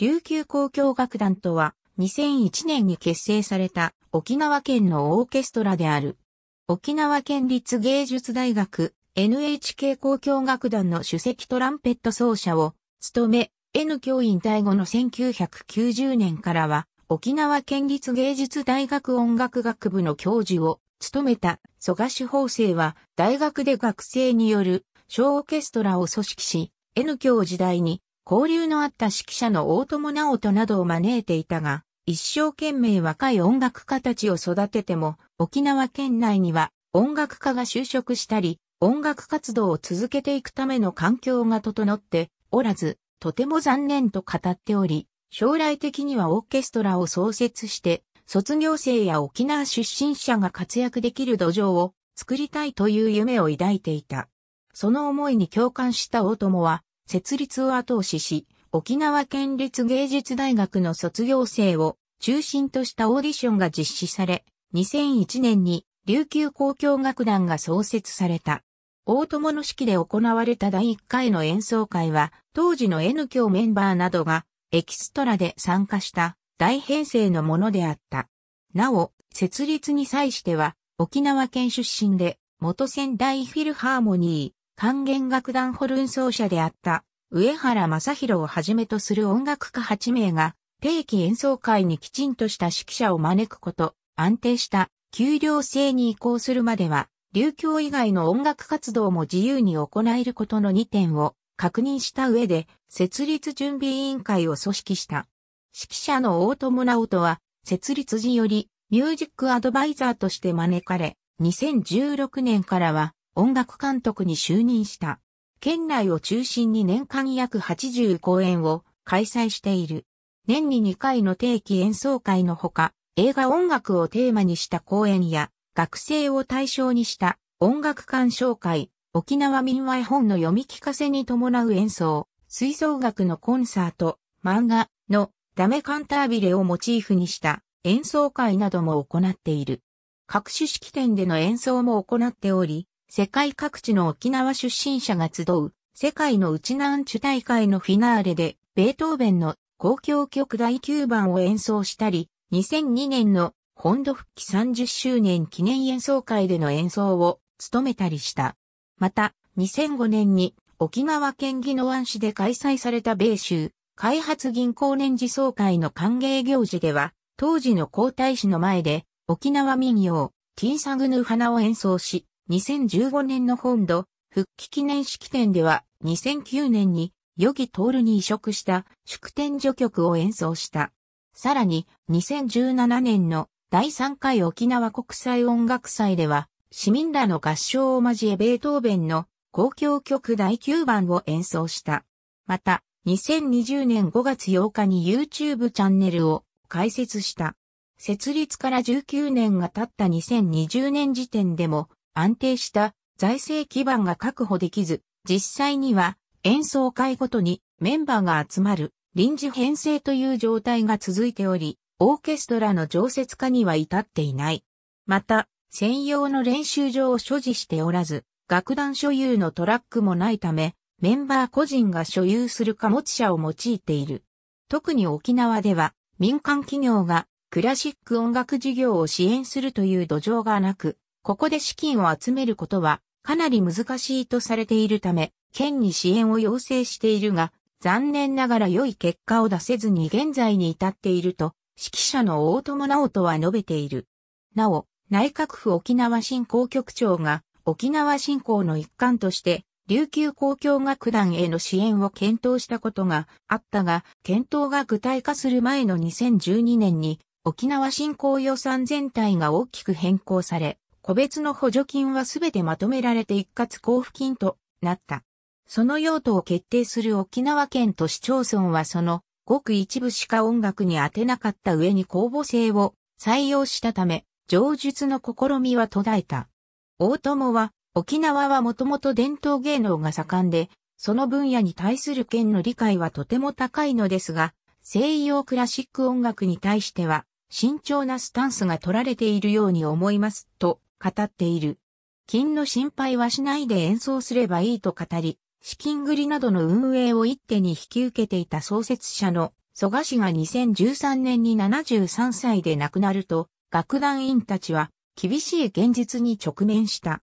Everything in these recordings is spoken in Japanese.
琉球交響楽団とは、2001年に結成された沖縄県のオーケストラである。沖縄県立芸術大学 NHK 交響楽団の首席トランペット奏者を務め、N 教員退後の1990年からは、沖縄県立芸術大学音楽学部の教授を務めた蘇我志法生は、大学で学生による小オーケストラを組織し、N 教時代に交流のあった指揮者の大友直人などを招いていたが、一生懸命若い音楽家たちを育てても、沖縄県内には音楽家が就職したり、音楽活動を続けていくための環境が整っておらず、とても残念と語っており、将来的にはオーケストラを創設して、卒業生や沖縄出身者が活躍できる土壌を作りたいという夢を抱いていた。その思いに共感した大友は、設立を後押しし、沖縄県立芸術大学の卒業生を中心としたオーディションが実施され、2001年に琉球交響楽団が創設された。大友の式で行われた第1回の演奏会は、当時の N 教メンバーなどがエキストラで参加した大編成のものであった。なお、設立に際しては、沖縄県出身で、元仙台フィルハーモニー、管弦楽団ホルン奏者であった上原正宏をはじめとする音楽家8名が定期演奏会にきちんとした指揮者を招くこと、安定した給料制に移行するまでは、流教以外の音楽活動も自由に行えることの2点を確認した上で、設立準備委員会を組織した。指揮者の大友直人は、設立時よりミュージックアドバイザーとして招かれ、2016年からは音楽監督に就任した。県内を中心に年間約80公演を開催している。年に2回の定期演奏会のほか、映画音楽をテーマにした公演や、学生を対象にした音楽鑑賞会、沖縄民話絵本の読み聞かせに伴う演奏、吹奏楽のコンサート、漫画のダメカンタービレをモチーフにした演奏会なども行っている。各種式典での演奏も行っており、世界各地の沖縄出身者が集う、世界のうちなんちゅ大会のフィナーレで、ベートーベンの公共曲第9番を演奏したり、2002年の本土復帰30周年記念演奏会での演奏を務めたりした。また、2005年に沖縄県宜野湾市で開催された米州開発銀行年次総会の歓迎行事では、当時の皇太子の前で沖縄民謡、ティーサグヌ花を演奏し、2015年の本土、復帰記念式典では2009年にヨギトールに移植した祝典序曲を演奏した。さらに2017年の第3回沖縄国際音楽祭では市民らの合唱を交えベートーベンの公共曲第9番を演奏した。また2020年5月8日に YouTube チャンネルを開設した。設立から19年が経った2020年時点でも安定した財政基盤が確保できず、実際には演奏会ごとにメンバーが集まる臨時編成という状態が続いており、オーケストラの常設化には至っていない。また、専用の練習場を所持しておらず、楽団所有のトラックもないため、メンバー個人が所有する貨物車を用いている。特に沖縄では民間企業がクラシック音楽事業を支援するという土壌がなく、ここで資金を集めることはかなり難しいとされているため、県に支援を要請しているが、残念ながら良い結果を出せずに現在に至っていると、指揮者の大友直人は述べている。なお、内閣府沖縄振興局長が沖縄振興の一環として、琉球交響楽団への支援を検討したことがあったが、検討が具体化する前の2012年に沖縄振興予算全体が大きく変更され、個別の補助金はすべてまとめられて一括交付金となった。その用途を決定する沖縄県と市町村はそのごく一部しか音楽に当てなかった上に公募制を採用したため、上述の試みは途絶えた。大友は、沖縄はもともと伝統芸能が盛んで、その分野に対する県の理解はとても高いのですが、西洋クラシック音楽に対しては、慎重なスタンスが取られているように思います、と語っている。金の心配はしないで演奏すればいいと語り、資金繰りなどの運営を一手に引き受けていた創設者の蘇我氏が2013年に73歳で亡くなると、楽団員たちは厳しい現実に直面した。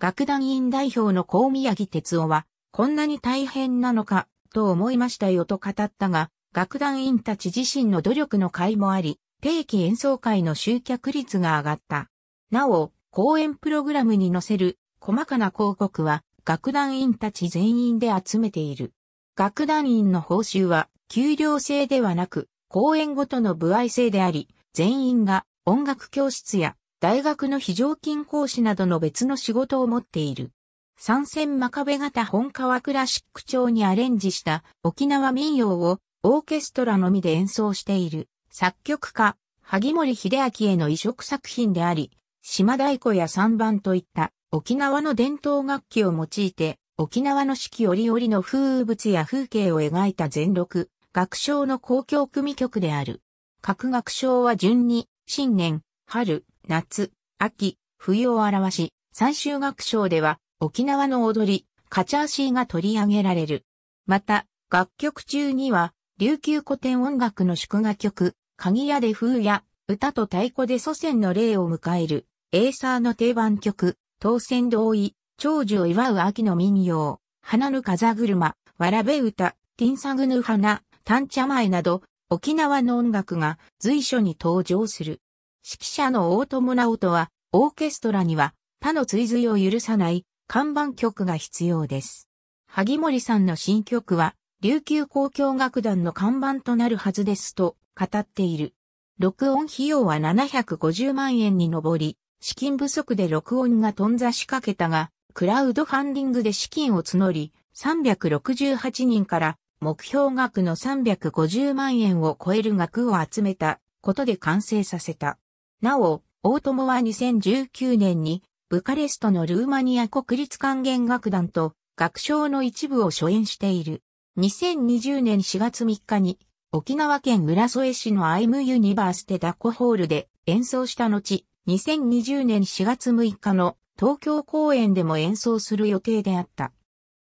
楽団員代表の高宮城哲夫は、こんなに大変なのか、と思いましたよと語ったが、楽団員たち自身の努力の甲斐もあり、定期演奏会の集客率が上がった。なお、公演プログラムに載せる細かな広告は楽団員たち全員で集めている。楽団員の報酬は給料制ではなく、公演ごとの部合制であり、全員が音楽教室や大学の非常勤講師などの別の仕事を持っている。参戦真壁型本川クラシック調にアレンジした沖縄民謡をオーケストラのみで演奏している作曲家、萩森秀明への移植作品であり、島太鼓や三番といった沖縄の伝統楽器を用いて沖縄の四季折々の風物や風景を描いた全録、楽章の公共組曲である。各楽章は順に、新年、春、夏、秋、冬を表し、最終楽章では沖縄の踊り、カチャーシーが取り上げられる。また、楽曲中には、琉球古典音楽の祝賀曲、鍵屋で風や、歌と太鼓で祖先の霊を迎える、エーサーの定番曲、当選同意、長寿を祝う秋の民謡、花ぬ風車、わらべ歌、ティンサグヌ花、タンチャ前など、沖縄の音楽が随所に登場する。指揮者の大友直人は、オーケストラには他の追随を許さない看板曲が必要です。萩森さんの新曲は、琉球交響楽団の看板となるはずですと語っている。録音費用は750万円に上り、資金不足で録音が頓挫しかけたが、クラウドファンディングで資金を募り、368人から目標額の350万円を超える額を集めたことで完成させた。なお、大友は2019年にブカレストのルーマニア国立管弦楽団と学章の一部を初演している。2020年4月3日に沖縄県浦添市のアイムユニバーステダコホールで演奏した後、2020年4月6日の東京公演でも演奏する予定であった。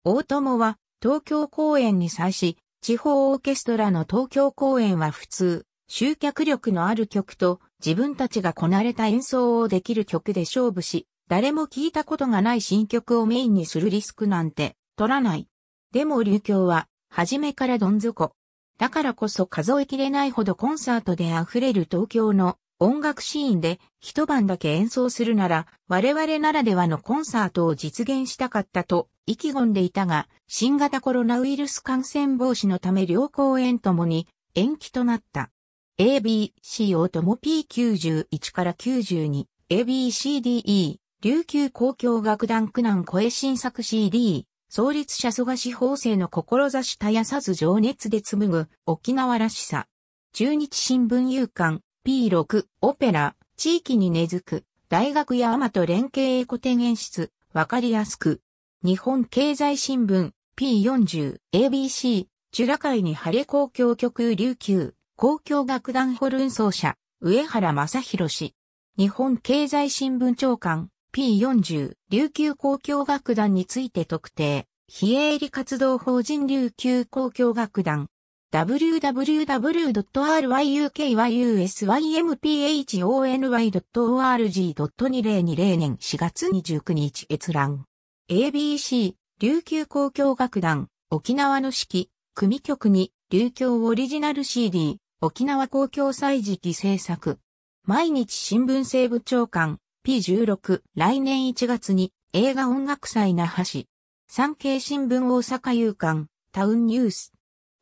大友は東京公演に際し、地方オーケストラの東京公演は普通、集客力のある曲と自分たちがこなれた演奏をできる曲で勝負し、誰も聞いたことがない新曲をメインにするリスクなんて取らない。でも流教は、初めからどん底。だからこそ数えきれないほどコンサートで溢れる東京の音楽シーンで一晩だけ演奏するなら我々ならではのコンサートを実現したかったと意気込んでいたが新型コロナウイルス感染防止のため両公演ともに延期となった。ABCO とも P91 から 92ABCDE 琉球交響楽団苦難声新作 CD 創立者蘇我氏法制の志絶やさず情熱で紡ぐ沖縄らしさ中日新聞夕刊 P6、オペラ、地域に根付く、大学やアマと連携エコテ演出、わかりやすく。日本経済新聞、P40、ABC、チュラ海に晴れ公共局琉球、公共楽団ホルン奏者、上原正宏氏。日本経済新聞長官、P40、琉球公共楽団について特定、非営利活動法人琉球公共楽団、www.ryukyusymphony.org.2020 年4月29日閲覧。ABC、琉球交響楽団、沖縄の式、組曲に、琉球オリジナル CD、沖縄公共祭時期制作。毎日新聞政部長官、P16、来年1月に、映画音楽祭那覇市。産経新聞大阪有刊、タウンニュース。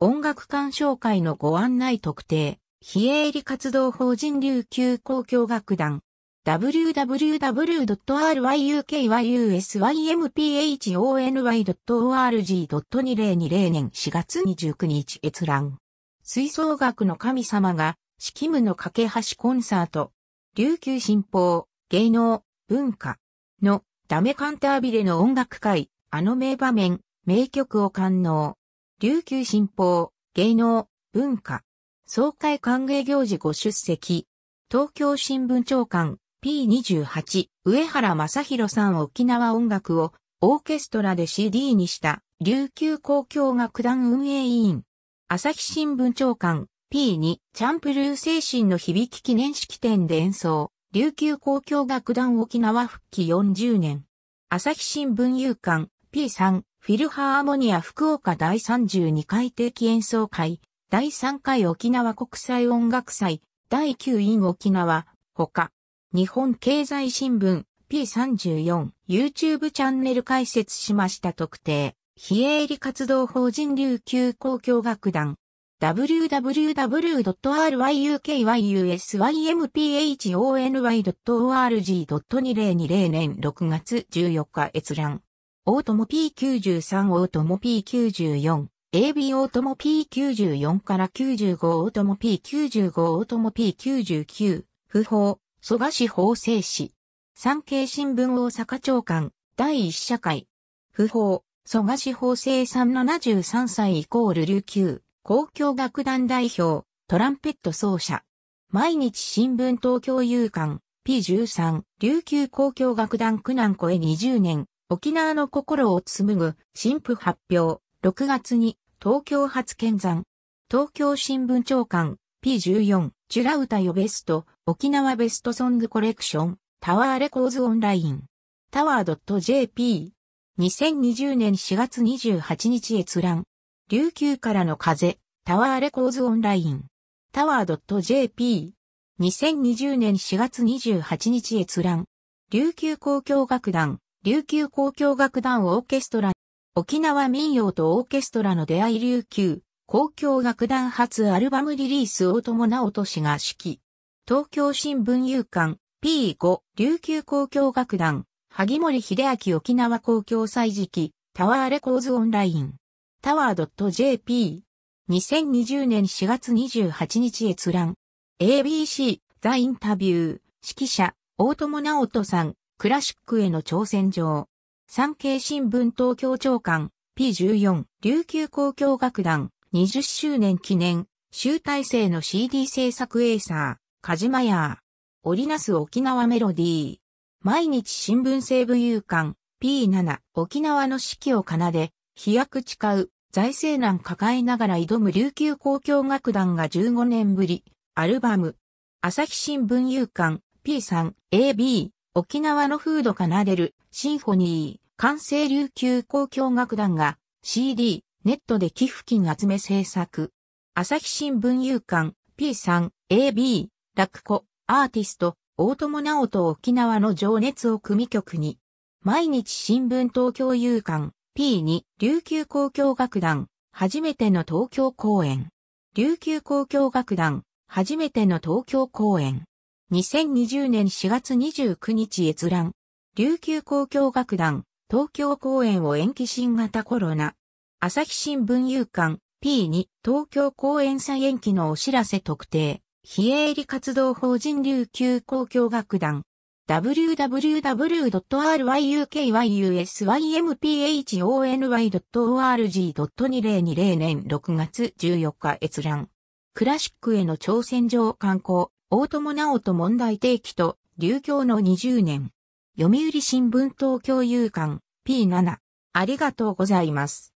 音楽鑑賞会のご案内特定、非営利活動法人琉球交響楽団。www.ryukyusymphony.org.2020 年4月29日閲覧。吹奏楽の神様が、四季夢の架け橋コンサート。琉球新報、芸能、文化のダメカンタービレの音楽会、あの名場面、名曲を堪能。琉球新報、芸能、文化、総会歓迎行事ご出席、東京新聞長官、P28、上原正宏さん沖縄音楽をオーケストラで CD にした琉球交響楽団運営委員、朝日新聞長官、P2、チャンプルー精神の響き記念式典で演奏、琉球交響楽団沖縄復帰40年、朝日新聞有刊、P3、フィルハーモニア福岡第32回定期演奏会、第3回沖縄国際音楽祭、第9位沖縄、ほか、日本経済新聞、P34、YouTube チャンネル開設しました特定、非営利活動法人琉球交響楽団、www.ryukyusymphony.org.2020 年6月14日閲覧。大友 P93 大友 P94 AB 大友 P94 から95大友 P95 大友 P99 不法蘇我市法制市産経新聞大阪長官第一社会不法蘇我市法制373歳イコール琉球公共楽団代表トランペット奏者毎日新聞東京有刊 P13 琉球公共楽団苦難越え20年沖縄の心を紡ぐ新婦発表、6月に東京初見山、東京新聞長官 P14、チュラウタヨベスト、沖縄ベストソングコレクション、タワーレコーズオンライン、タワー .jp、2020年4月28日閲覧、琉球からの風、タワーレコーズオンライン、タワー .jp、2020年4月28日閲覧、琉球交響楽団、琉球交響楽団オーケストラ、沖縄民謡とオーケストラの出会い琉球、交響楽団初アルバムリリース大友直人氏が指揮。東京新聞有刊 P5 琉球交響楽団、萩森秀明沖縄交響祭時期、タワーレコーズオンライン、タワー .jp、2020年4月28日閲覧、ABC、ザ・インタビュー、指揮者、大友直人さん、クラシックへの挑戦状。産経新聞東京長官 P14 琉球交響楽団20周年記念集大成の CD 制作エーサー、カジマヤー。織りなす沖縄メロディー。毎日新聞西部有刊 P7 沖縄の四季を奏で、飛躍誓う財政難抱えながら挑む琉球交響楽団が15年ぶり、アルバム。朝日新聞有刊 P3AB 沖縄の風土奏でるシンフォニー、完成琉球交響楽団が CD、ネットで寄付金集め制作。朝日新聞有刊 P 3 AB、落語、アーティスト、大友直と沖縄の情熱を組曲に。毎日新聞東京有刊 P2、琉球交響楽団、初めての東京公演。琉球交響楽団、初めての東京公演。2020年4月29日閲覧。琉球交響楽団、東京公演を延期新型コロナ。朝日新聞有刊、P2、東京公演再延期のお知らせ特定。非営利活動法人琉球交響楽団。w w w r y u k y u s y m p h o n y o r g 2 0 2 0年6月14日閲覧。クラシックへの挑戦状観光。大友直人問題提起と、流教の20年。読売新聞東京有刊 P7。ありがとうございます。